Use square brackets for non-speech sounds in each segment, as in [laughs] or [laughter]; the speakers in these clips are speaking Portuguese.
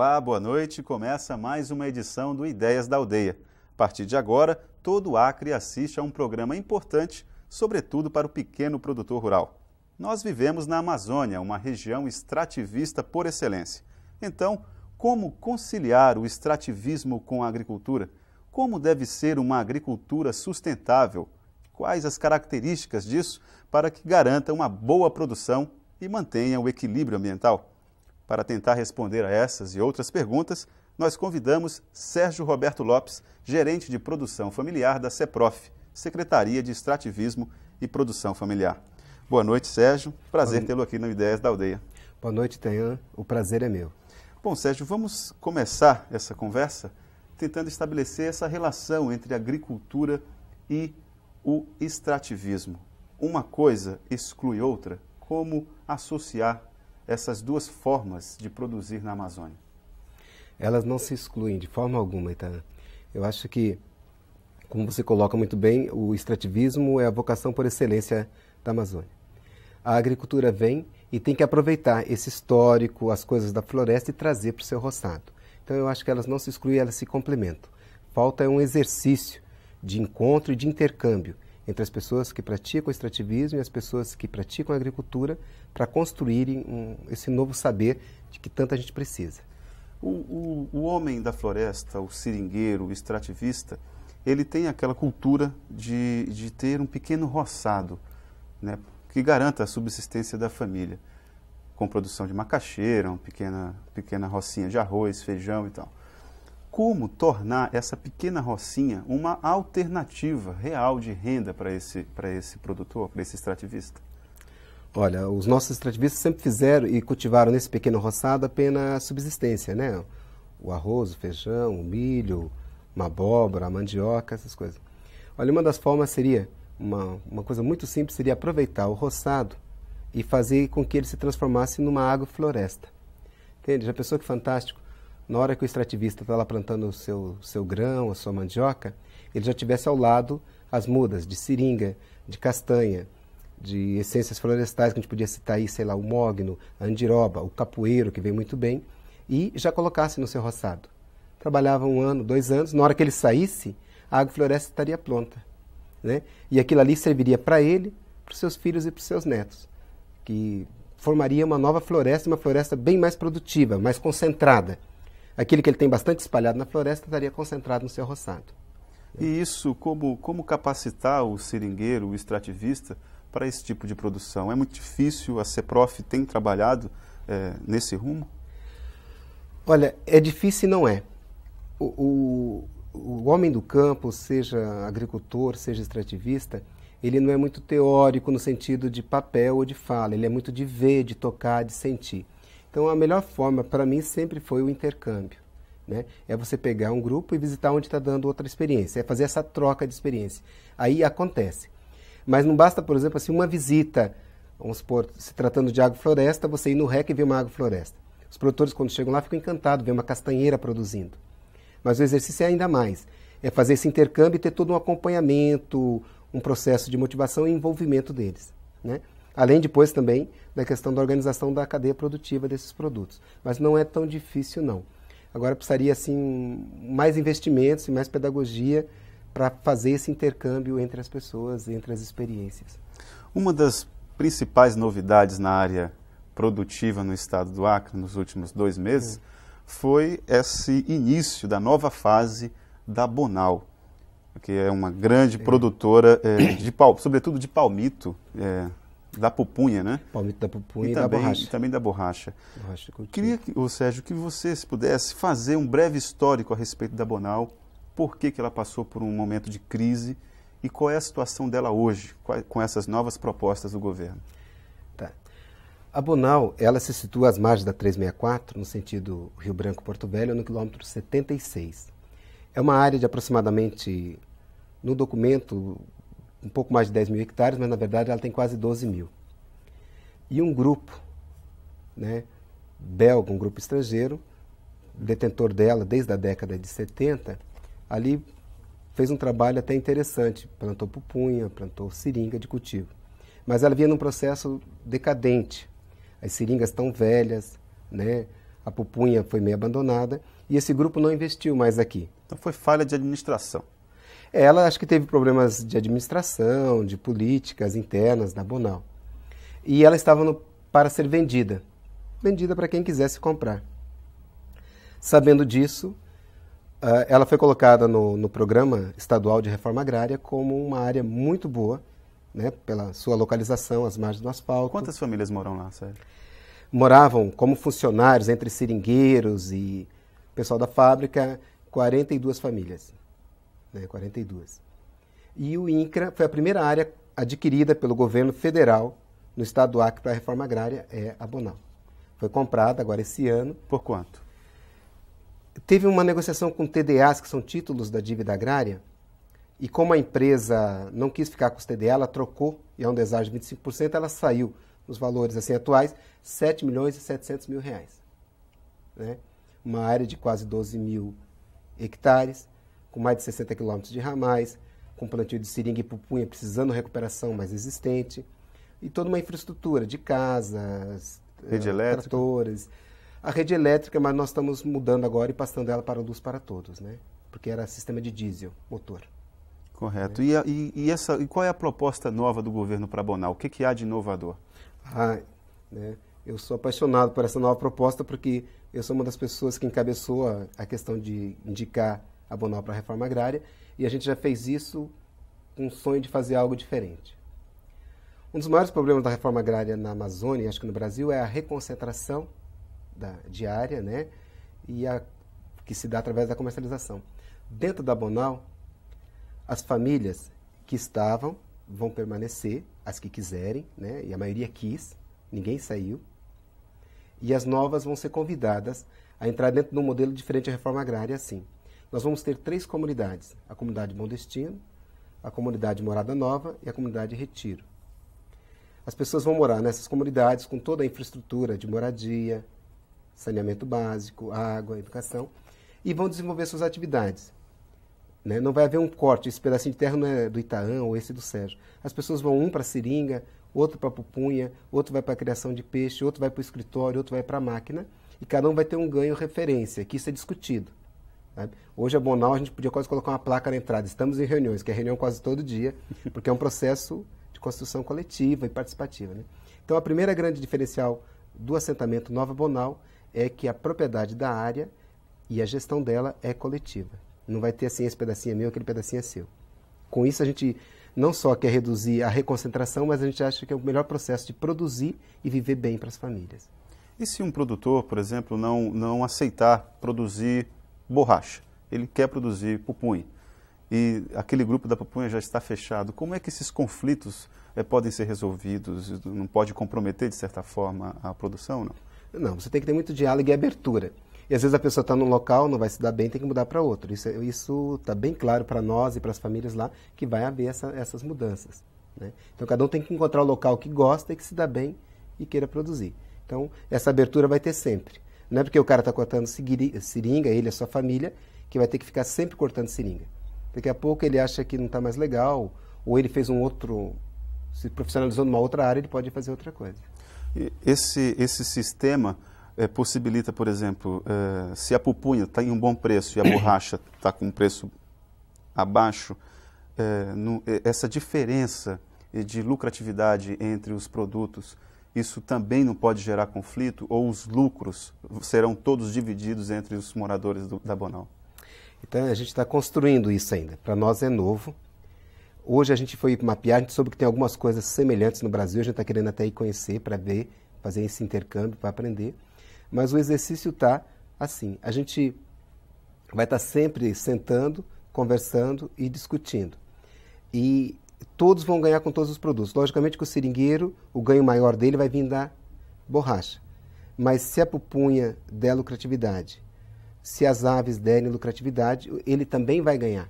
Olá, boa noite. Começa mais uma edição do Ideias da Aldeia. A partir de agora, todo o Acre assiste a um programa importante, sobretudo para o pequeno produtor rural. Nós vivemos na Amazônia, uma região extrativista por excelência. Então, como conciliar o extrativismo com a agricultura? Como deve ser uma agricultura sustentável? Quais as características disso para que garanta uma boa produção e mantenha o equilíbrio ambiental? Para tentar responder a essas e outras perguntas, nós convidamos Sérgio Roberto Lopes, gerente de produção familiar da CEPROF, Secretaria de Extrativismo e Produção Familiar. Boa noite, Sérgio. Prazer tê-lo aqui no Ideias da Aldeia. Boa noite, Tean. O prazer é meu. Bom, Sérgio, vamos começar essa conversa tentando estabelecer essa relação entre agricultura e o extrativismo. Uma coisa exclui outra? Como associar essas duas formas de produzir na Amazônia? Elas não se excluem de forma alguma, Itan. Eu acho que, como você coloca muito bem, o extrativismo é a vocação por excelência da Amazônia. A agricultura vem e tem que aproveitar esse histórico, as coisas da floresta e trazer para o seu roçado. Então eu acho que elas não se excluem, elas se complementam. Falta é um exercício de encontro e de intercâmbio entre as pessoas que praticam o extrativismo e as pessoas que praticam a agricultura para construírem um, esse novo saber de que tanta gente precisa. O, o, o, homem da floresta, o seringueiro, o extrativista, ele tem aquela cultura de, de ter um pequeno roçado né, que garanta a subsistência da família, com produção de macaxeira, uma pequena, pequena rocinha de arroz, feijão e tal como tornar essa pequena rocinha uma alternativa real de renda para esse, esse produtor, para esse extrativista? Olha, os nossos extrativistas sempre fizeram e cultivaram nesse pequeno roçado apenas subsistência, né? O arroz, o feijão, o milho, uma abóbora, a mandioca, essas coisas. Olha, uma das formas seria, uma, uma coisa muito simples, seria aproveitar o roçado e fazer com que ele se transformasse numa agrofloresta. Entende? Já pensou que fantástico? na hora que o extrativista está lá plantando o seu, seu grão, a sua mandioca, ele já tivesse ao lado as mudas de seringa, de castanha, de essências florestais, que a gente podia citar aí, sei lá, o mogno, a andiroba, o capoeiro, que vem muito bem, e já colocasse no seu roçado. Trabalhava um ano, dois anos, na hora que ele saísse, a agrofloresta estaria pronta. Né? E aquilo ali serviria para ele, para os seus filhos e para os seus netos, que formaria uma nova floresta, uma floresta bem mais produtiva, mais concentrada aquilo que ele tem bastante espalhado na floresta estaria concentrado no seu roçado. E isso, como, como capacitar o seringueiro, o extrativista, para esse tipo de produção? É muito difícil, a CEPROF tem trabalhado é, nesse rumo? Olha, é difícil e não é. O, o, o homem do campo, seja agricultor, seja extrativista, ele não é muito teórico no sentido de papel ou de fala, ele é muito de ver, de tocar, de sentir. Então, a melhor forma para mim sempre foi o intercâmbio. Né? É você pegar um grupo e visitar onde está dando outra experiência. É fazer essa troca de experiência. Aí acontece. Mas não basta, por exemplo, assim, uma visita. Vamos supor, se tratando de agrofloresta, você ir no REC e ver uma agrofloresta. Os produtores, quando chegam lá, ficam encantados, ver uma castanheira produzindo. Mas o exercício é ainda mais. É fazer esse intercâmbio e ter todo um acompanhamento, um processo de motivação e envolvimento deles. Né? Além depois também da questão da organização da cadeia produtiva desses produtos. Mas não é tão difícil não. Agora precisaria assim mais investimentos e mais pedagogia para fazer esse intercâmbio entre as pessoas, entre as experiências. Uma das principais novidades na área produtiva no estado do Acre nos últimos dois meses foi esse início da nova fase da Bonal, que é uma grande produtora, é, de, sobretudo de palmito, eh, da pupunha, né? Palmito da pupunha e, e também, da borracha. E também da borracha. borracha Queria, que, Sérgio, que você se pudesse fazer um breve histórico a respeito da Bonal, por que, que ela passou por um momento de crise e qual é a situação dela hoje com essas novas propostas do governo. Tá. A Bonal, ela se situa às margens da 364, no sentido Rio Branco-Porto Velho, no quilômetro 76. É uma área de aproximadamente, no documento, um pouco mais de 10 mil hectares, mas na verdade ela tem quase 12 mil. E um grupo né, belga, um grupo estrangeiro, detentor dela desde a década de 70, ali fez um trabalho até interessante. Plantou pupunha, plantou seringa de cultivo. Mas ela vinha num processo decadente. As seringas estão velhas, né? a pupunha foi meio abandonada, e esse grupo não investiu mais aqui. Então foi falha de administração. Ela acho que teve problemas de administração, de políticas internas da Bonal. E ela estava no, para ser vendida. Vendida para quem quisesse comprar. Sabendo disso, ah, ela foi colocada no, no, programa estadual de reforma agrária como uma área muito boa, né, pela sua localização, as margens do asfalto. Quantas famílias moram lá, Sérgio? Moravam como funcionários entre seringueiros e pessoal da fábrica, 42 famílias né, 42. E o INCRA foi a primeira área adquirida pelo governo federal no estado do Acre para a reforma agrária, é a Bonal. Foi comprada agora esse ano. Por quanto? Teve uma negociação com TDAs, que são títulos da dívida agrária, e como a empresa não quis ficar com os TDA, ela trocou, e é um deságio de 25%, ela saiu nos valores assim atuais, 7 milhões e 700 mil reais. Né? Uma área de quase 12 mil hectares, com mais de 60 quilômetros de ramais, com plantio de seringa e pupunha precisando de recuperação mais existente, e toda uma infraestrutura de casas, rede uh, elétrica. tratores. A rede elétrica, mas nós estamos mudando agora e passando ela para luz para todos, né? Porque era sistema de diesel, motor. Correto. Né? E, a, e, e, essa, e qual é a proposta nova do governo para Bonal? O que, que há de inovador? Ah, né? Eu sou apaixonado por essa nova proposta porque eu sou uma das pessoas que encabeçou a, a questão de indicar abonar para a reforma agrária, e a gente já fez isso com o sonho de fazer algo diferente. Um dos maiores problemas da reforma agrária na Amazônia, acho que no Brasil, é a reconcentração da, de área, né? E a, que se dá através da comercialização. Dentro da Bonal, as famílias que estavam vão permanecer, as que quiserem, né? E a maioria quis, ninguém saiu. E as novas vão ser convidadas a entrar dentro de um modelo diferente de reforma agrária, assim nós vamos ter três comunidades: a comunidade Bom Destino, a comunidade Morada Nova e a comunidade Retiro. As pessoas vão morar nessas comunidades com toda a infraestrutura de moradia, saneamento básico, água, educação, e vão desenvolver suas atividades. Né? Não vai haver um corte, esse pedacinho de terra não é do Itaã ou esse do Sérgio. As pessoas vão um para a seringa, outro para a pupunha, outro vai para a criação de peixe, outro vai para o escritório, outro vai para a máquina, e cada um vai ter um ganho referência, que isso é discutido. Hoje a é Bonal a gente podia quase colocar uma placa na entrada, estamos em reuniões, que é reunião quase todo dia, [laughs] porque é um processo de construção coletiva e participativa. Né? Então a primeira grande diferencial do assentamento Nova Bonal é que a propriedade da área e a gestão dela é coletiva. Não vai ter assim, esse pedacinho é meu, aquele pedacinho é seu. Com isso a gente não só quer reduzir a reconcentração, mas a gente acha que é o melhor processo de produzir e viver bem para as famílias. E se um produtor, por exemplo, não, não aceitar produzir borracha, ele quer produzir pupunha e aquele grupo da pupunha já está fechado. Como é que esses conflitos é, podem ser resolvidos? Não pode comprometer, de certa forma, a produção? Não, não você tem que ter muito diálogo e abertura. E às vezes a pessoa está num local, não vai se dar bem, tem que mudar para outro. Isso está é, bem claro para nós e para as famílias lá que vai haver essa, essas mudanças. Né? Então cada um tem que encontrar o local que gosta e que se dá bem e queira produzir. Então essa abertura vai ter sempre. Não é porque o cara está cortando seringa, ele e a sua família, que vai ter que ficar sempre cortando seringa. Daqui a pouco ele acha que não está mais legal, ou ele fez um outro, se profissionalizou numa outra área, ele pode fazer outra coisa. Esse, esse sistema é, possibilita, por exemplo, é, se a pupunha está em um bom preço e a borracha está com um preço abaixo, é, no, essa diferença de lucratividade entre os produtos isso também não pode gerar conflito ou os lucros serão todos divididos entre os moradores do, da Bonal? Então a gente está construindo isso ainda. Para nós é novo. Hoje a gente foi mapear, a gente soube que tem algumas coisas semelhantes no Brasil, a gente está querendo até ir conhecer para ver, fazer esse intercâmbio para aprender. Mas o exercício está assim: a gente vai estar tá sempre sentando, conversando e discutindo. E todos vão ganhar com todos os produtos. Logicamente que o seringueiro, o ganho maior dele vai vir da borracha. Mas se a pupunha der lucratividade, se as aves derem lucratividade, ele também vai ganhar.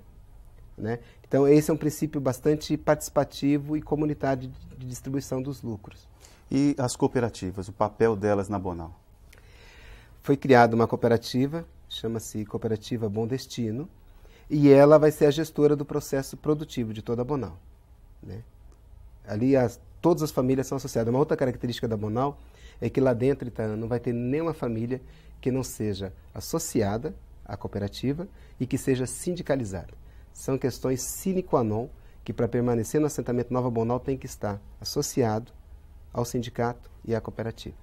Né? Então, esse é um princípio bastante participativo e comunitário de, de distribuição dos lucros. E as cooperativas, o papel delas na Bonal? Foi criada uma cooperativa, chama-se Cooperativa Bom Destino, e ela vai ser a gestora do processo produtivo de toda a Bonal. Né? Ali as, todas as famílias são associadas. Uma outra característica da Bonal é que lá dentro, Itaã, não vai ter nenhuma família que não seja associada à cooperativa e que seja sindicalizada. São questões sine qua non que para permanecer no assentamento Nova Bonal tem que estar associado ao sindicato e à cooperativa.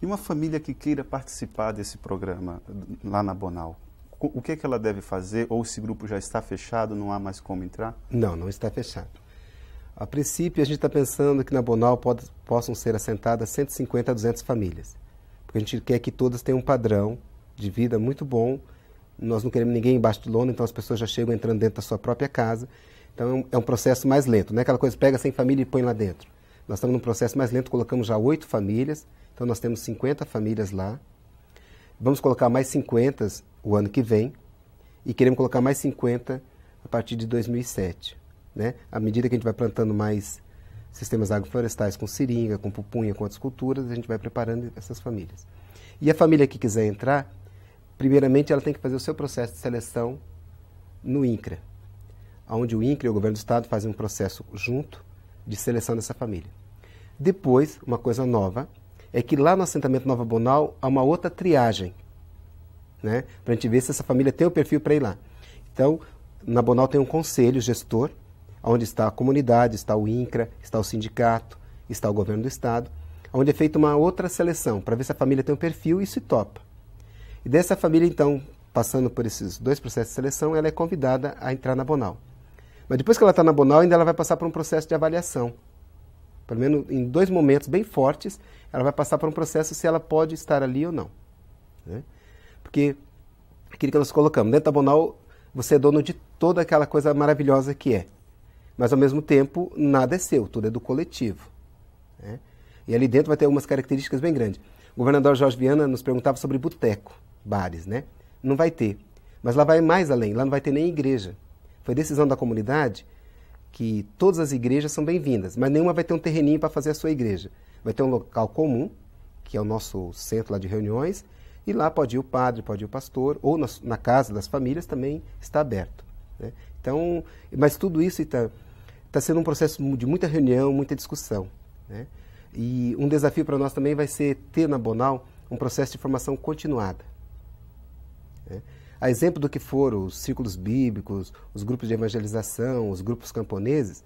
E uma família que queira participar desse programa lá na Bonal, o que é que ela deve fazer? Ou esse grupo já está fechado, não há mais como entrar? Não, não está fechado. A princípio, a gente está pensando que na Bonal pode, possam ser assentadas 150 a 200 famílias, porque a gente quer que todas tenham um padrão de vida muito bom. Nós não queremos ninguém embaixo de lona, então as pessoas já chegam entrando dentro da sua própria casa. Então é um é processo mais lento, não é aquela coisa pega 100 famílias e põe lá dentro. Nós estamos num processo mais lento, colocamos já oito famílias, então nós temos 50 famílias lá. Vamos colocar mais 50 o ano que vem e queremos colocar mais 50 a partir de 2007. Né? À medida que a gente vai plantando mais sistemas agroflorestais com seringa, com pupunha, com outras culturas, a gente vai preparando essas famílias. E a família que quiser entrar, primeiramente ela tem que fazer o seu processo de seleção no INCRA, onde o INCRA e o governo do estado fazem um processo junto de seleção dessa família. Depois, uma coisa nova, é que lá no assentamento Nova Bonal há uma outra triagem, né? para a gente ver se essa família tem o perfil para ir lá. Então, na Bonal tem um conselho gestor, onde está a comunidade, está o INCRA, está o sindicato, está o governo do estado, onde é feita uma outra seleção para ver se a família tem um perfil e se topa. E dessa família, então, passando por esses dois processos de seleção, ela é convidada a entrar na Bonal. Mas depois que ela está na Bonal, ainda ela vai passar por um processo de avaliação. Pelo menos em dois momentos bem fortes, ela vai passar por um processo se ela pode estar ali ou não. Né? Porque aquilo que nós colocamos, dentro da Bonal, você é dono de toda aquela coisa maravilhosa que é mas ao mesmo tempo nada é seu, tudo é do coletivo. Né? E ali dentro vai ter algumas características bem grandes. O governador Jorge Viana nos perguntava sobre boteco, bares, né? Não vai ter. Mas lá vai mais além, lá não vai ter nem igreja. Foi decisão da comunidade que todas as igrejas são bem-vindas, mas nenhuma vai ter um terreninho para fazer a sua igreja. Vai ter um local comum, que é o nosso centro lá de reuniões, e lá pode ir o padre, pode ir o pastor, ou na, na casa das famílias também está aberto. Né? Então, mas tudo isso, então, está sendo um processo de muita reunião, muita discussão. Né? E um desafio para nós também vai ser ter na Bonal um processo de formação continuada. Né? A exemplo do que foram os círculos bíblicos, os grupos de evangelização, os grupos camponeses,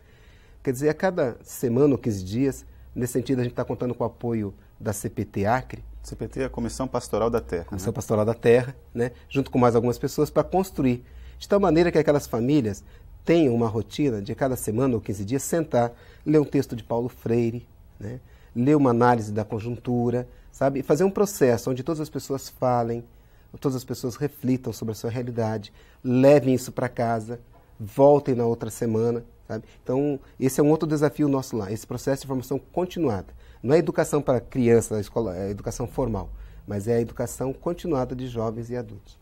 quer dizer, a cada semana ou 15 dias, nesse sentido a gente está contando com o apoio da CPT Acre. CPT é a Comissão Pastoral da Terra. Comissão né? Pastoral da Terra, né? junto com mais algumas pessoas, para construir de tal maneira que aquelas famílias tenha uma rotina de cada semana ou 15 dias sentar, ler um texto de Paulo Freire, né? ler uma análise da conjuntura, sabe? E fazer um processo onde todas as pessoas falem, todas as pessoas reflitam sobre a sua realidade, levem isso para casa, voltem na outra semana, sabe? Então, esse é um outro desafio nosso lá, esse processo de formação continuada. Não é educação para criança, escola, é educação formal, mas é a educação continuada de jovens e adultos.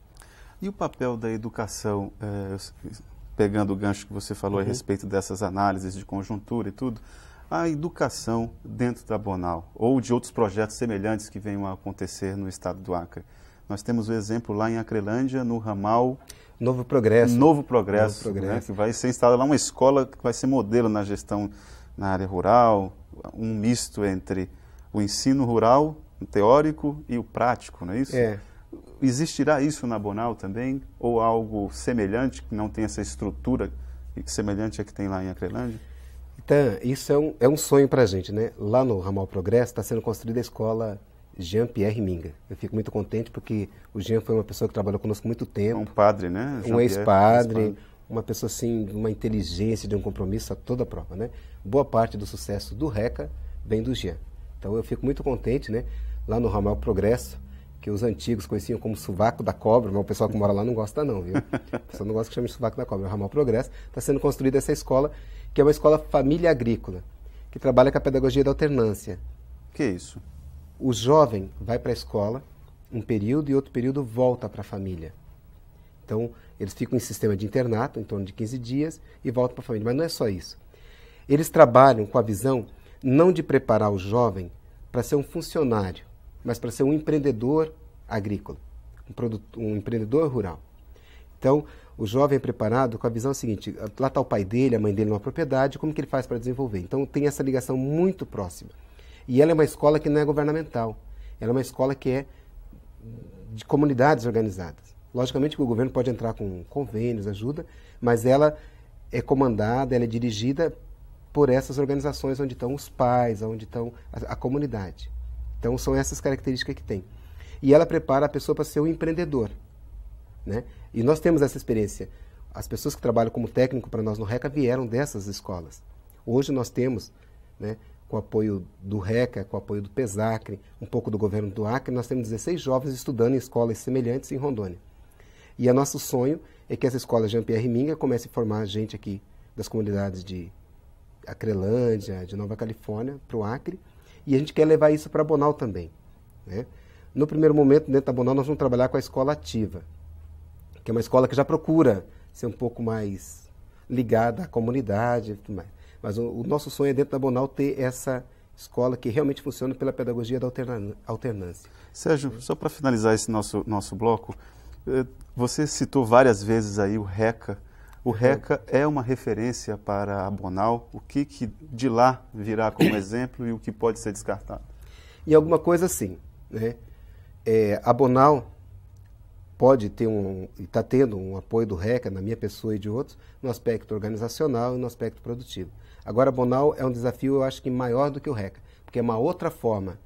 E o papel da educação, é, pegando o gancho que você falou uhum. a respeito dessas análises de conjuntura e tudo, a educação dentro da Bonal ou de outros projetos semelhantes que venham a acontecer no estado do Acre. Nós temos o um exemplo lá em Acrelândia, no ramal Novo Progresso. Novo Progresso, Novo né, Progresso. Né, que vai ser instalada lá uma escola que vai ser modelo na gestão na área rural, um misto entre o ensino rural, o teórico e o prático, não é isso? É. Existirá isso na Bonal também? Ou algo semelhante, que não tem essa estrutura semelhante à que tem lá em Acrelândia? Então, isso é um, é um sonho para a gente, né? Lá no Ramal Progresso está sendo construída a escola Jean-Pierre Minga. Eu fico muito contente porque o Jean foi uma pessoa que trabalhou conosco muito tempo. Um padre, né? Um ex-padre, uma pessoa assim, uma inteligência, de um compromisso a toda prova, né? Boa parte do sucesso do RECA vem do Jean. Então eu fico muito contente, né? Lá no Ramal Progresso, que os antigos conheciam como suvaco da cobra, mas o pessoal que mora lá não gosta não, viu? [laughs] O pessoal não gosta que chame de suvaco da cobra, é o ramal Progresso. Está sendo construída essa escola, que é uma escola família agrícola, que trabalha com a pedagogia da alternância. Que é isso? O jovem vai para a escola um período e outro período volta para a família. Então, eles ficam em sistema de internato, em torno de 15 dias, e voltam para a família. Mas não é só isso. Eles trabalham com a visão não de preparar o jovem para ser um funcionário, mas para ser um empreendedor agrícola, um, produto, um empreendedor rural. Então, o jovem é preparado com a visão seguinte: lá está o pai dele, a mãe dele numa propriedade, como que ele faz para desenvolver? Então, tem essa ligação muito próxima. E ela é uma escola que não é governamental, ela é uma escola que é de comunidades organizadas. Logicamente que o governo pode entrar com convênios, ajuda, mas ela é comandada, ela é dirigida por essas organizações onde estão os pais, onde estão a, a comunidade. Então são essas características que tem. E ela prepara a pessoa para ser um empreendedor. Né? E nós temos essa experiência. As pessoas que trabalham como técnico para nós no RECA vieram dessas escolas. Hoje nós temos, né, com apoio do RECA, com o apoio do PESACRE, um pouco do governo do Acre, nós temos 16 jovens estudando em escolas semelhantes em Rondônia. E o é nosso sonho é que essa escola Jean-Pierre Minga comece a formar gente aqui das comunidades de Acrelândia, de Nova Califórnia, para o Acre, e a gente quer levar isso para a Bonal também. Né? No primeiro momento, dentro da Bonal, nós vamos trabalhar com a escola ativa, que é uma escola que já procura ser um pouco mais ligada à comunidade. Mas o, o nosso sonho é, dentro da Bonal, ter essa escola que realmente funciona pela pedagogia da alternância. Sérgio, só para finalizar esse nosso, nosso bloco, eh, você citou várias vezes aí o RECA, o RECA é. é uma referência para a Bonal. O que, que de lá virá como exemplo e o que pode ser descartado? Em alguma coisa, sim. Né? É, a Bonal pode ter um, está tendo um apoio do RECA, na minha pessoa e de outros, no aspecto organizacional e no aspecto produtivo. Agora, a Bonal é um desafio, eu acho que maior do que o RECA, porque é uma outra forma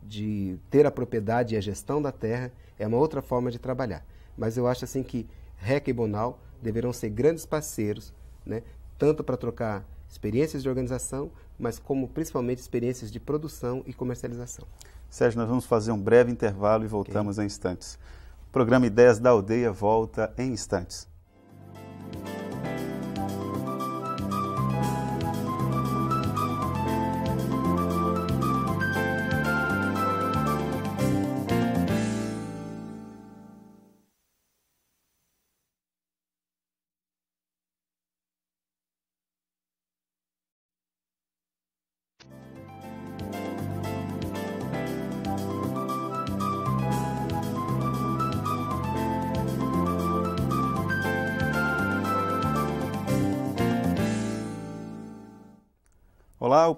de ter a propriedade e a gestão da terra, é uma outra forma de trabalhar. Mas eu acho assim que RECA e Bonal deverão ser grandes parceiros, né, tanto para trocar experiências de organização, mas como principalmente experiências de produção e comercialização. Sérgio, nós vamos fazer um breve intervalo e voltamos okay. em instantes. O programa Ideias da Aldeia volta em instantes.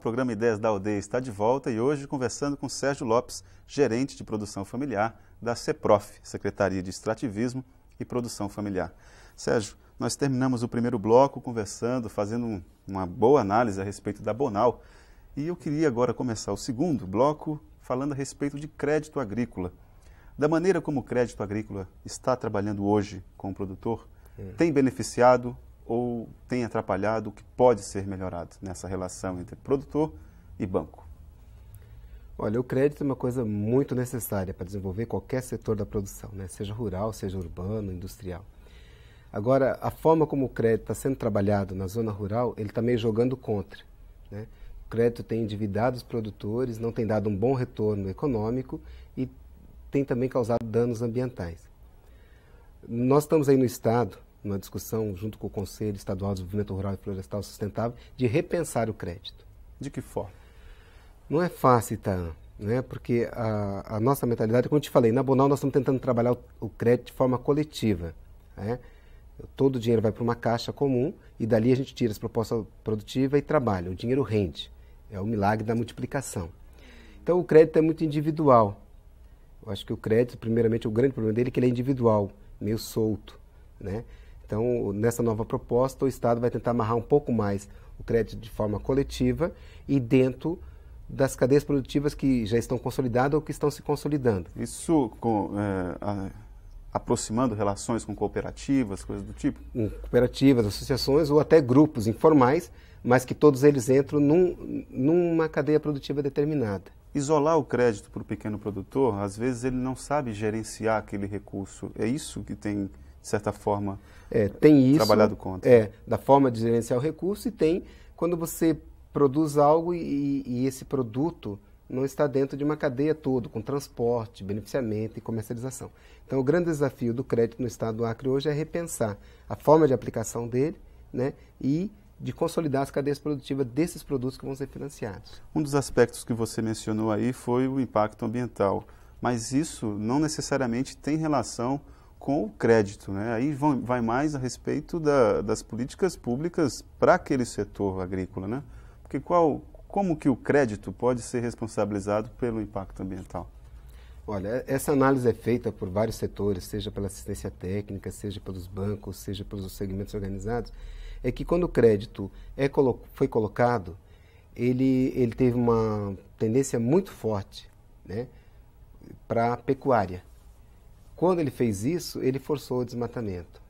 programa Ideias da Aldeia está de volta e hoje conversando com Sérgio Lopes, gerente de produção familiar da CEPROF, Secretaria de Extrativismo e Produção Familiar. Sérgio, nós terminamos o primeiro bloco conversando, fazendo uma boa análise a respeito da Bonal. E eu queria agora começar o segundo bloco falando a respeito de crédito agrícola. Da maneira como o crédito agrícola está trabalhando hoje com o produtor, hum. tem beneficiado ou tem atrapalhado o que pode ser melhorado nessa relação entre produtor e banco? Olha, o crédito é uma coisa muito necessária para desenvolver qualquer setor da produção, né? seja rural, seja urbano, industrial. Agora, a forma como o crédito está sendo trabalhado na zona rural, ele está meio jogando contra. Né? O crédito tem endividado os produtores, não tem dado um bom retorno econômico e tem também causado danos ambientais. Nós estamos aí no Estado uma discussão junto com o Conselho Estadual de Desenvolvimento Rural e Florestal Sustentável, de repensar o crédito. De que forma? Não é fácil, tá né? porque a, a, nossa mentalidade, como eu te falei, na Bonal nós estamos tentando trabalhar o, o crédito de forma coletiva. Né? Todo o dinheiro vai para uma caixa comum e dali a gente tira as propostas produtivas e trabalha. O dinheiro rende. É o milagre da multiplicação. Então o crédito é muito individual. Eu acho que o crédito, primeiramente, o grande problema dele é que ele é individual, meio solto. Né? Então, nessa nova proposta, o Estado vai tentar amarrar um pouco mais o crédito de forma coletiva e dentro das cadeias produtivas que já estão consolidadas ou que estão se consolidando. Isso com, é, a, aproximando relações com cooperativas, coisas do tipo? Um, cooperativas, associações ou até grupos informais, mas que todos eles entram num, numa cadeia produtiva determinada. Isolar o crédito para o pequeno produtor, às vezes ele não sabe gerenciar aquele recurso. É isso que tem, de certa forma, é, tem isso. Trabalhado contra. É, da forma de gerenciar o recurso e tem quando você produz algo e, e esse produto não está dentro de uma cadeia toda, com transporte, beneficiamento e comercialização. Então, o grande desafio do crédito no estado do Acre hoje é repensar a forma de aplicação dele né, e de consolidar as cadeias produtivas desses produtos que vão ser financiados. Um dos aspectos que você mencionou aí foi o impacto ambiental, mas isso não necessariamente tem relação com o crédito. Né? Aí vão, vai mais a respeito da, das políticas públicas para aquele setor agrícola. Né? Porque qual, como que o crédito pode ser responsabilizado pelo impacto ambiental? Olha, essa análise é feita por vários setores, seja pela assistência técnica, seja pelos bancos, seja pelos segmentos organizados. É que quando o crédito é, foi colocado, ele, ele teve uma tendência muito forte né, para a pecuária quando ele fez isso, ele forçou o desmatamento.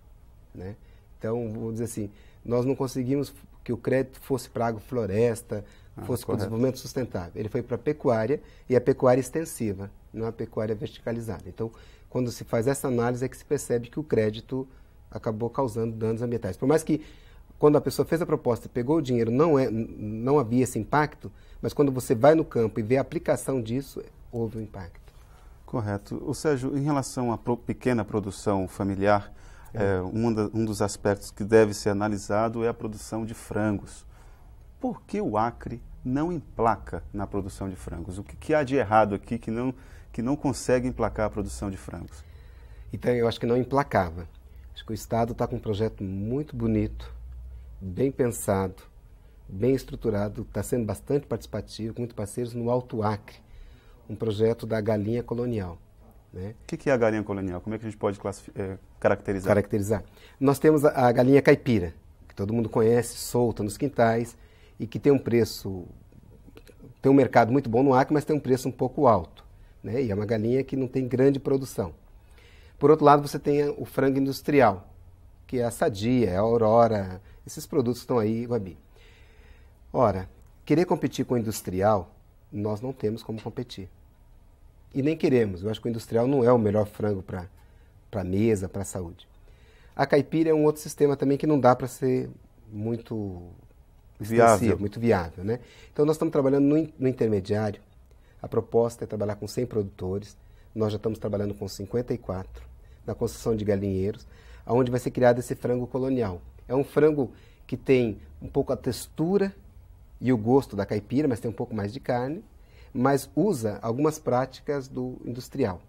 Né? Então, vou dizer assim, nós não conseguimos que o crédito fosse para agrofloresta, ah, fosse para o desenvolvimento sustentável. Ele foi para a pecuária e a pecuária extensiva, não a pecuária verticalizada. Então, quando se faz essa análise é que se percebe que o crédito acabou causando danos ambientais. Por mais que quando a pessoa fez a proposta e pegou o dinheiro, não, é, não havia esse impacto, mas quando você vai no campo e vê a aplicação disso, houve um impacto. Correto. O Sérgio, em relação à pro, pequena produção familiar, é. É, um, da, um, dos aspectos que deve ser analisado é a produção de frangos. Por que o Acre não emplaca na produção de frangos? O que, que há de errado aqui que não, que não consegue emplacar a produção de frangos? Então, eu acho que não emplacava. Acho que o Estado está com um projeto muito bonito, bem pensado, bem estruturado, está sendo bastante participativo, com muitos parceiros no Alto Acre um projeto da galinha colonial. Né? O que, que, é a galinha colonial? Como é que a gente pode é, caracterizar? Caracterizar. Nós temos a, a, galinha caipira, que todo mundo conhece, solta nos quintais e que tem um preço, tem um mercado muito bom no Acre, mas tem um preço um pouco alto. Né? E é uma galinha que não tem grande produção. Por outro lado, você tem o frango industrial, que é a Sadia, é a Aurora, esses produtos estão aí, Guabi. Ora, querer competir com o industrial nós não temos como competir. E nem queremos. Eu acho que o industrial não é o melhor frango para mesa, para saúde. A caipira é um outro sistema também que não dá para ser muito viável. muito viável, né? Então nós estamos trabalhando no, no intermediário. A proposta é trabalhar com 100 produtores. Nós já estamos trabalhando com 54 na construção de galinheiros, aonde vai ser criado esse frango colonial. É um frango que tem um pouco a textura e o gosto da caipira, mas tem um pouco mais de carne, mas usa algumas práticas do industrial.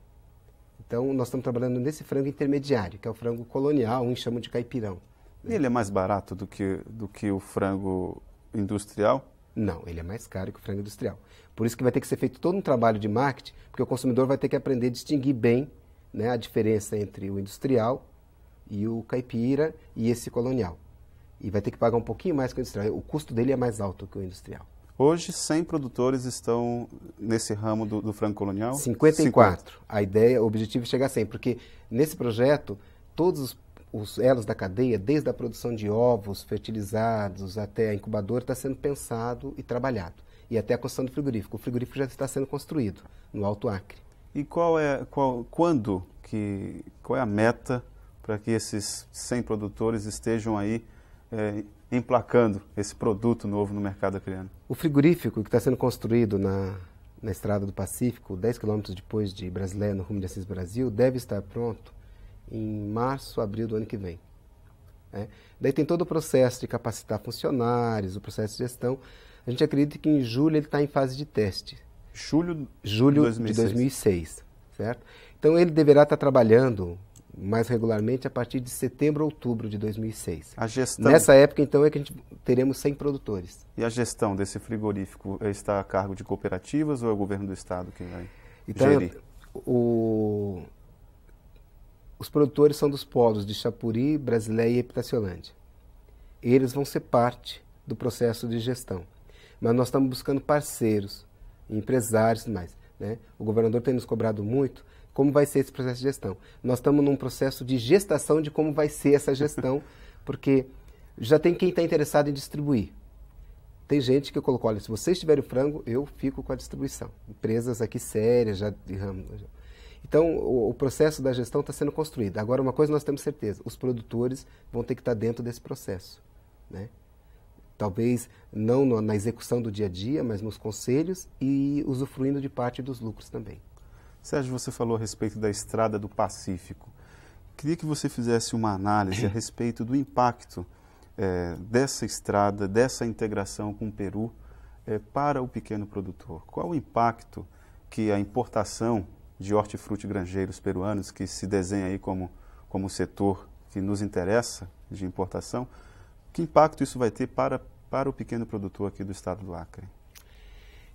Então, nós estamos trabalhando nesse frango intermediário, que é o frango colonial, um chamam de caipirão. Né? Ele é mais barato do que, do que o frango industrial? Não, ele é mais caro que o frango industrial. Por isso que vai ter que ser feito todo um trabalho de marketing, porque o consumidor vai ter que aprender a distinguir bem né, a diferença entre o industrial e o caipira e esse colonial e vai ter que pagar um pouquinho mais que o industrial. O custo dele é mais alto que o industrial. Hoje, 100 produtores estão nesse ramo do, do frango colonial? 54. 50. A ideia, o objetivo é chegar a 100, porque nesse projeto, todos os, os elos da cadeia, desde a produção de ovos fertilizados até a incubadora, está sendo pensado e trabalhado. E até a construção do frigorífico. O frigorífico já está sendo construído no Alto Acre. E qual é, qual, quando, que, qual é a meta para que esses 100 produtores estejam aí é, emplacando esse produto novo no mercado acreano. O frigorífico que está sendo construído na, na Estrada do Pacífico, 10 quilômetros depois de Brasileia, no rumo de Assis Brasil, deve estar pronto em março, abril do ano que vem. É. Daí tem todo o processo de capacitar funcionários, o processo de gestão. A gente acredita que em julho ele está em fase de teste. Julho, julho de 2006. de 2006, certo? Então ele deverá estar trabalhando mais regularmente a partir de setembro outubro de 2006. A gestão... Nessa época, então, é que a gente teremos 100 produtores. E a gestão desse frigorífico está a cargo de cooperativas ou é o governo do estado que vai então, gerir? O... Os produtores são dos polos de Chapuri, Brasileia e Epitaciolândia. Eles vão ser parte do processo de gestão. Mas nós estamos buscando parceiros, empresários e mais. Né? O governador tem nos cobrado muito como vai ser esse processo de gestão. Nós estamos num processo de gestação de como vai ser essa gestão, [laughs] porque já tem quem está interessado em distribuir. Tem gente que colocou, olha, se vocês tiverem o frango, eu fico com a distribuição. Empresas aqui sérias, já de ramo. Então, o, o, processo da gestão está sendo construído. Agora, uma coisa nós temos certeza, os produtores vão ter que estar tá dentro desse processo. Né? talvez não na execução do dia a dia, mas nos conselhos e usufruindo de parte dos lucros também. Sérgio, você falou a respeito da estrada do Pacífico. Queria que você fizesse uma análise a [laughs] respeito do impacto é, dessa estrada, dessa integração com o Peru é, para o pequeno produtor. Qual o impacto que a importação de hortifruti granjeiros peruanos, que se desenha aí como, como setor que nos interessa de importação, que impacto isso vai ter para, para o pequeno produtor aqui do estado do Acre?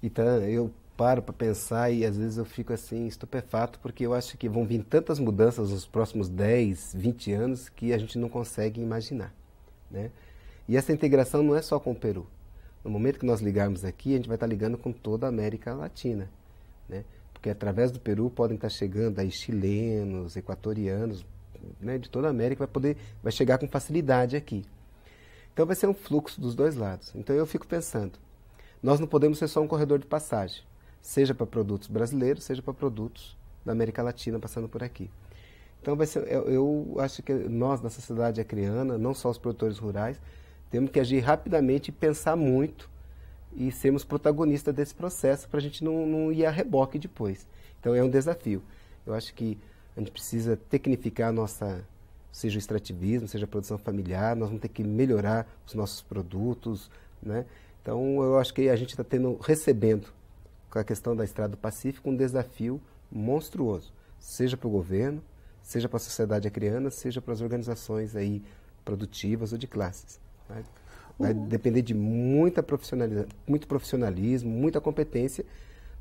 Então, eu paro para pensar e às vezes eu fico assim estupefato, porque eu acho que vão vir tantas mudanças nos próximos 10, 20 anos que a gente não consegue imaginar. Né? E essa integração não é só com o Peru. No momento que nós ligarmos aqui, a gente vai estar tá ligando com toda a América Latina. Né? Porque através do Peru podem estar tá chegando aí chilenos, equatorianos, né? de toda a América, vai poder vai chegar com facilidade aqui. Então vai ser um fluxo dos dois lados. Então eu fico pensando, nós não podemos ser só um corredor de passagem, seja para produtos brasileiros, seja para produtos da América Latina passando por aqui. Então vai ser, eu, eu acho que nós na sociedade acreana, não só os produtores rurais, temos que agir rapidamente, pensar muito e sermos protagonistas desse processo para a gente não, não ir a reboque depois. Então é um desafio. Eu acho que a gente precisa tecnificar a nossa seja o extrativismo, seja a produção familiar, nós vamos ter que melhorar os nossos produtos, né? Então, eu acho que a gente está tendo, recebendo com a questão da Estrada do Pacífico um desafio monstruoso, seja para o governo, seja para a sociedade acreana, seja para as organizações aí produtivas ou de classes. Né? Vai uhum. depender de muita profissionaliza muito profissionalismo, muita competência,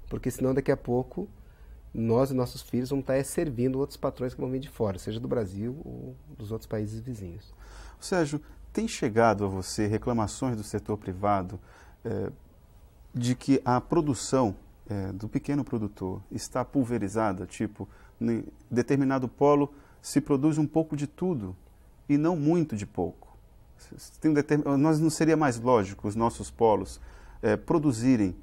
porque senão daqui a pouco nós e nossos filhos vamos estar é, servindo outros patrões que vão vir de fora, seja do Brasil ou dos outros países vizinhos. Sérgio, tem chegado a você reclamações do setor privado é, de que a produção é, do pequeno produtor está pulverizada, tipo, em determinado polo se produz um pouco de tudo e não muito de pouco. Um determin... Nós não seria mais lógico os nossos polos produzirem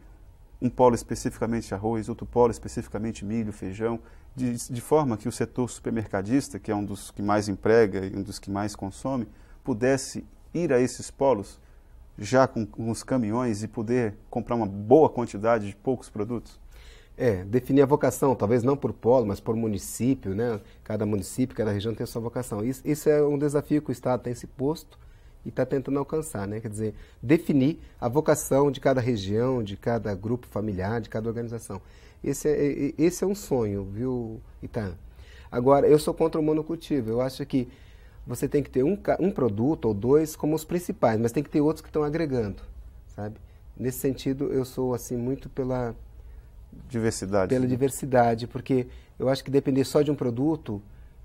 um polo especificamente arroz, outro polo especificamente milho, feijão, de, de, forma que o setor supermercadista, que é um dos que mais emprega e um dos que mais consome, pudesse ir a esses polos já com, com os caminhões e poder comprar uma boa quantidade de poucos produtos? É, definir a vocação, talvez não por polo, mas por município, né? Cada município, cada região tem a sua vocação. Isso, isso é um desafio que o Estado tem se posto e está tentando alcançar, né? Quer dizer, definir a vocação de cada região, de cada grupo familiar, de cada organização. Esse é, esse é um sonho, viu, Itan? Agora, eu sou contra o monocultivo. Eu acho que você tem que ter um, um produto ou dois como os principais, mas tem que ter outros que estão agregando, sabe? Nesse sentido, eu sou assim muito pela diversidade. Pela né? diversidade, porque eu acho que depender só de um produto,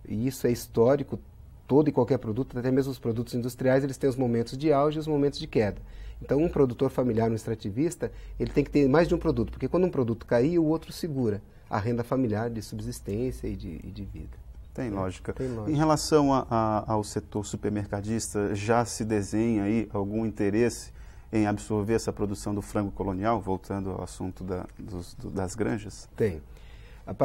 e isso é histórico, todo e qualquer produto, até mesmo os produtos industriais, eles têm os momentos de auge e os momentos de queda. Então, um produtor familiar, um extrativista, ele tem que ter mais de um produto, porque quando um produto cair, o outro segura a renda familiar de subsistência e de, e de vida. Tem né? lógica. Tem lógica. Em relação a, a, ao setor supermercadista, já se desenha aí algum interesse em absorver essa produção do frango colonial, voltando ao assunto da, dos, do, das granjas? Tem.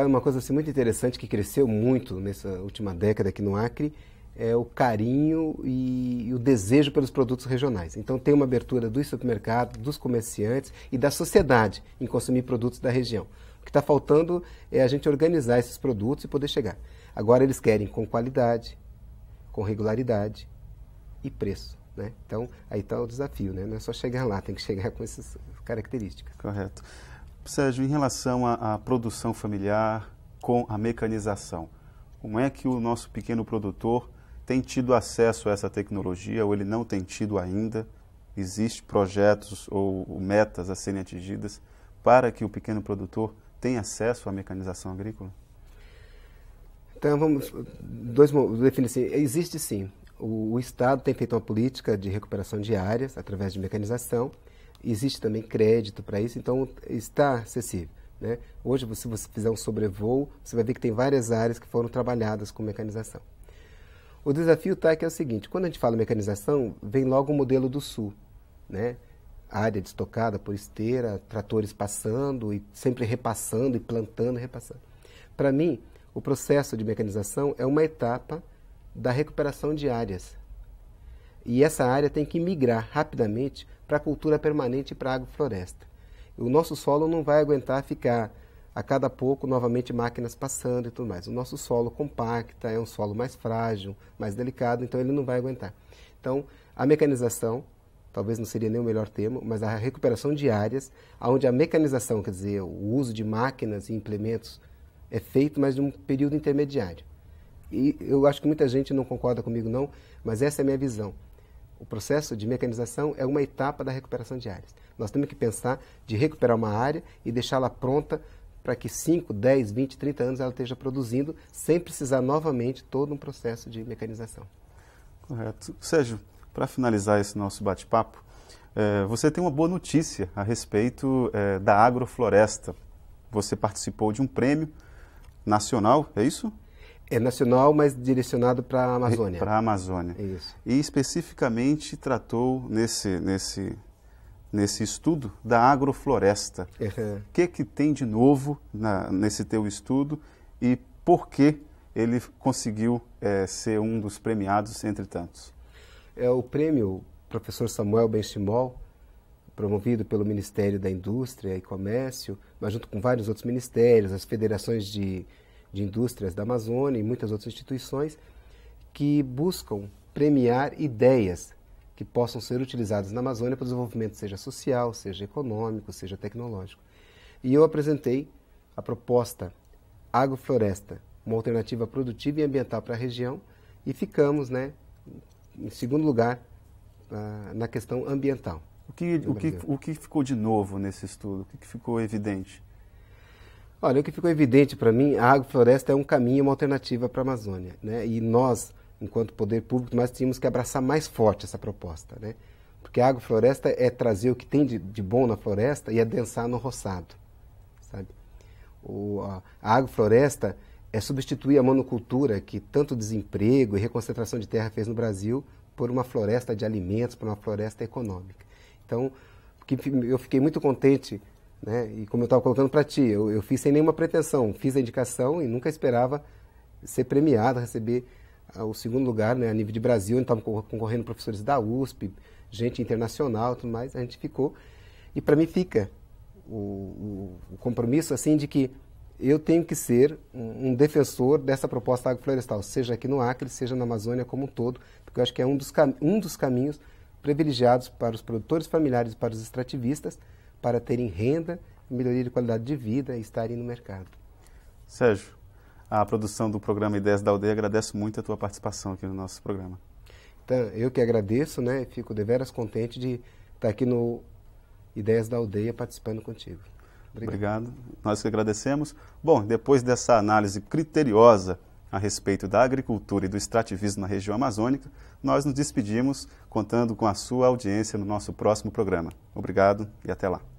uma coisa assim, muito interessante que cresceu muito nessa última década aqui no Acre é o carinho e, o desejo pelos produtos regionais. Então tem uma abertura dos supermercados, dos comerciantes e da sociedade em consumir produtos da região. O que está faltando é a gente organizar esses produtos e poder chegar. Agora eles querem com qualidade, com regularidade e preço. Né? Então aí está o desafio, né? não é só chegar lá, tem que chegar com essas características. Correto. Sérgio, em relação à, à produção familiar com a mecanização, como é que o nosso pequeno produtor tem tido acesso a essa tecnologia ou ele não tem tido ainda? Existem projetos ou metas a serem atingidas para que o pequeno produtor tenha acesso à mecanização agrícola? Então, vamos. Dois, definir assim. Existe sim. O, o, Estado tem feito uma política de recuperação de áreas através de mecanização. Existe também crédito para isso, então está acessível. Né? Hoje, se você fizer um sobrevoo, você vai ver que tem várias áreas que foram trabalhadas com mecanização. O desafio está que é o seguinte, quando a gente fala mecanização, vem logo o modelo do sul, né? área destocada por esteira, tratores passando e sempre repassando e plantando, repassando. Para mim, o processo de mecanização é uma etapa da recuperação de áreas. E essa área tem que migrar rapidamente para a cultura permanente e para a agrofloresta. O nosso solo não vai aguentar ficar a cada pouco, novamente, máquinas passando e tudo mais. O nosso solo compacta, é um solo mais frágil, mais delicado, então ele não vai aguentar. Então, a mecanização, talvez não seria nem o melhor termo, mas a recuperação de áreas, onde a mecanização, quer dizer, o uso de máquinas e implementos, é feito, mas de um período intermediário. E eu acho que muita gente não concorda comigo, não, mas essa é a minha visão. O processo de mecanização é uma etapa da recuperação de áreas. Nós temos que pensar de recuperar uma área e deixá-la pronta para que 5, 10, 20, 30 anos ela esteja produzindo sem precisar novamente todo um processo de mecanização. Correto. Sérgio, para finalizar esse nosso bate-papo, é, você tem uma boa notícia a respeito é, da agrofloresta. Você participou de um prêmio nacional, é isso? É nacional, mas direcionado para a é, Amazônia. Para a Amazônia. Isso. E especificamente tratou nesse, nesse, nesse estudo da agrofloresta. O que, que tem de novo na, nesse teu estudo e por que ele conseguiu é, ser um dos premiados entre tantos? É o prêmio professor Samuel Benchimol, promovido pelo Ministério da Indústria e Comércio, mas junto com vários outros ministérios, as federações de, de indústrias da Amazônia e muitas outras instituições, que buscam premiar ideias que possam ser utilizados na Amazônia para o desenvolvimento, seja social, seja econômico, seja tecnológico. E eu apresentei a proposta Agrofloresta, uma alternativa produtiva e ambiental para a região, e ficamos, né, em segundo lugar, ah, na questão ambiental. O que, o que, o que ficou de novo nesse estudo? O que ficou evidente? Olha, o que ficou evidente para mim, a agrofloresta é um caminho, uma alternativa para a Amazônia. Né? E nós, enquanto poder público, nós tínhamos que abraçar mais forte essa proposta, né? Porque a agrofloresta é trazer o que tem de, de bom na floresta e adensar no roçado, sabe? O, a, a agrofloresta é substituir a monocultura que tanto desemprego e reconcentração de terra fez no Brasil por uma floresta de alimentos, por uma floresta econômica. Então, eu fiquei muito contente, né? E como eu estava colocando para ti, eu, eu, fiz sem nenhuma pretensão, fiz a indicação e nunca esperava ser premiado, receber é o segundo lugar né, a nível de Brasil, então concorrendo professores da USP, gente internacional tudo mais, a gente ficou. E para mim fica o, o, o, compromisso assim de que eu tenho que ser um, um defensor dessa proposta agroflorestal, seja aqui no Acre, seja na Amazônia como um todo, porque eu acho que é um dos, um dos caminhos privilegiados para os produtores familiares e para os extrativistas, para terem renda, melhoria de qualidade de vida e estarem no mercado. Sérgio, a produção do programa Ideias da Aldeia. Agradeço muito a tua participação aqui no nosso programa. Então, eu que agradeço, né? Fico deveras contente de estar aqui no Ideias da Aldeia participando contigo. Obrigado. Obrigado. Nós que agradecemos. Bom, depois dessa análise criteriosa a respeito da agricultura e do extrativismo na região amazônica, nós nos despedimos contando com a sua audiência no nosso próximo programa. Obrigado e até lá.